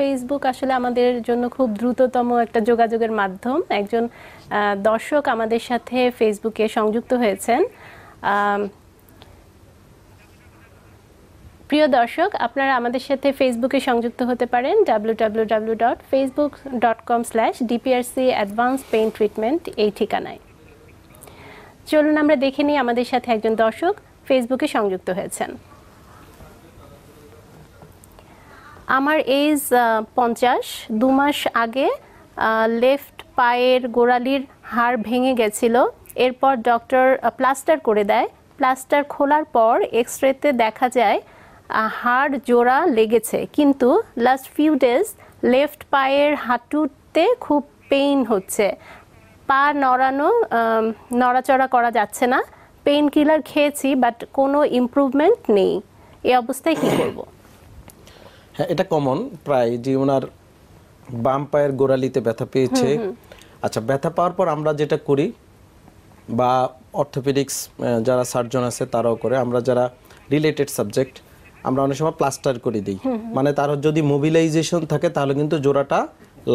Facebook আসলে আমাদের জন্য খুব দ্রুততম একটা যোগাযোগের মাধ্যম একজন দর্শক আমাদের সাথে ফেসবুকে সংযুক্ত হয়েছেন প্রিয় দর্শক আপনারা আমাদের সাথে ফেসবুকে সংযুক্ত হতে পারেন W W W dot Facebook dot com slash DPRC advance pain treatment এই ঠিকানায় চলুন আমরা দেখে নিই আমাদের সাথে একজন দর্শক ফেসবুকে সংযুক্ত হয়েছেন আমার এইজ পঞ্চাশ দু মাস আগে লেফট পায়ের গোড়ালির হাড় ভেঙে গেছিল এরপর ডক্টর প্লাস্টার করে দেয় প্লাস্টার খোলার পর এক্স রেতে দেখা যায় হাড় জোড়া লেগেছে কিন্তু লাস্ট ফিউ ডেজ লেফট পায়ের হাঁটুতে খুব পেইন হচ্ছে পা নড়ানো নড়াচড়া করা যাচ্ছে না পেইন কিলার খেয়েছি বাট কোনো ইম্প্রুভমেন্ট নেই এই অবস্থায় কী করবো হ্যাঁ এটা কমন প্রায় যে ওনার বাম পায়ের গোড়ালিতে ব্যথা পেয়েছে আচ্ছা ব্যথা পাওয়ার পর আমরা যেটা করি বা অর্থোপেডিক্স যারা সার্জন আছে তারাও করে আমরা যারা রিলেটেড সাবজেক্ট আমরা অনেক সময় প্লাস্টার করে দিই মানে তার যদি মোবিলাইজেশন থাকে তাহলে কিন্তু জোড়াটা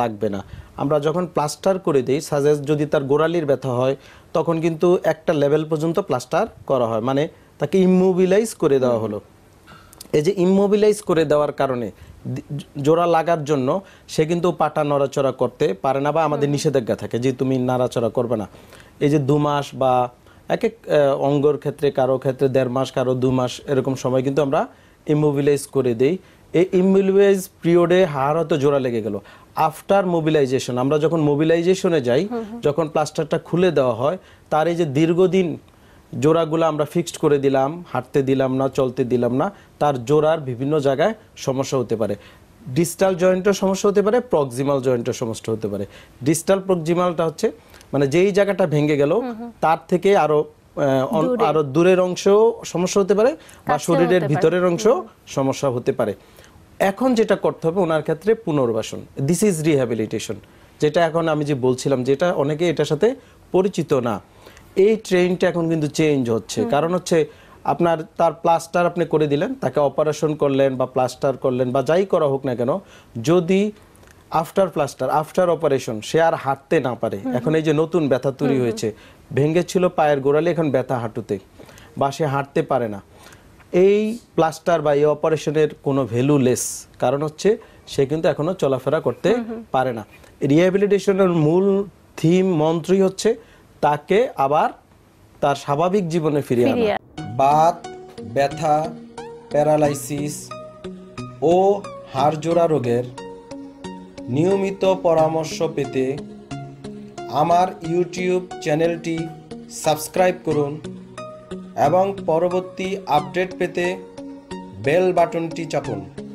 লাগবে না আমরা যখন প্লাস্টার করে দিই সাজেস্ট যদি তার গোড়ালির ব্যথা হয় তখন কিন্তু একটা লেভেল পর্যন্ত প্লাস্টার করা হয় মানে তাকে ইমোবিলাইজ করে দেওয়া হলো এই যে ইমোবিলাইজ করে দেওয়ার কারণে জোড়া লাগার জন্য সে কিন্তু পাটা নড়াচড়া করতে পারে না বা আমাদের নিষেধাজ্ঞা থাকে যে তুমি নাড়াচড়া করবে না এই যে দু মাস বা এক এক অঙ্গর ক্ষেত্রে কারো ক্ষেত্রে দেড় মাস কারো দু মাস এরকম সময় কিন্তু আমরা ইমোবিলাইজ করে দেই এই ইমোবিলাইজ পিরিয়ডে হাড় হয়তো জোড়া লেগে গেল আফটার মোবিলাইজেশন আমরা যখন মোবিলাইজেশনে যাই যখন প্লাস্টারটা খুলে দেওয়া হয় তার এই যে দীর্ঘদিন জোড়াগুলো আমরা ফিক্সড করে দিলাম হাঁটতে দিলাম না চলতে দিলাম না তার জোড়ার বিভিন্ন জায়গায় সমস্যা হতে পারে ডিস্টাল জয়েন্টের সমস্যা হতে পারে প্রক্সিমাল জয়েন্টের সমস্যা হতে পারে ডিস্টাল প্রক্সিমালটা হচ্ছে মানে যেই জায়গাটা ভেঙে গেল তার থেকে আরও আরও দূরের অংশেও সমস্যা হতে পারে বা শরীরের ভিতরের অংশ সমস্যা হতে পারে এখন যেটা করতে হবে ওনার ক্ষেত্রে পুনর্বাসন দিস ইজ রিহ্যাবিলিটেশন যেটা এখন আমি যে বলছিলাম যেটা অনেকে এটার সাথে পরিচিত না এই ট্রেনটা এখন কিন্তু চেঞ্জ হচ্ছে কারণ হচ্ছে আপনার তার প্লাস্টার আপনি করে দিলেন তাকে অপারেশন করলেন বা প্লাস্টার করলেন বা যাই করা হোক না কেন যদি আফটার প্লাস্টার আফটার অপারেশন সে আর হাঁটতে না পারে এখন এই যে নতুন ব্যথা তৈরি হয়েছে ভেঙে ছিল পায়ের গোড়ালি এখন ব্যথা হাঁটুতে বা সে হাঁটতে পারে না এই প্লাস্টার বা এই অপারেশনের কোনো ভ্যালু লেস কারণ হচ্ছে সে কিন্তু এখনও চলাফেরা করতে পারে না রিহ্যাবিলিটেশনের মূল থিম মন্ত্রই হচ্ছে তাকে আবার তার স্বাভাবিক জীবনে ফিরিয়ে আনা বাত ব্যথা প্যারালাইসিস ও হাড়জোড়া রোগের নিয়মিত পরামর্শ পেতে আমার ইউটিউব চ্যানেলটি সাবস্ক্রাইব করুন এবং পরবর্তী আপডেট পেতে বেল বাটনটি চাপুন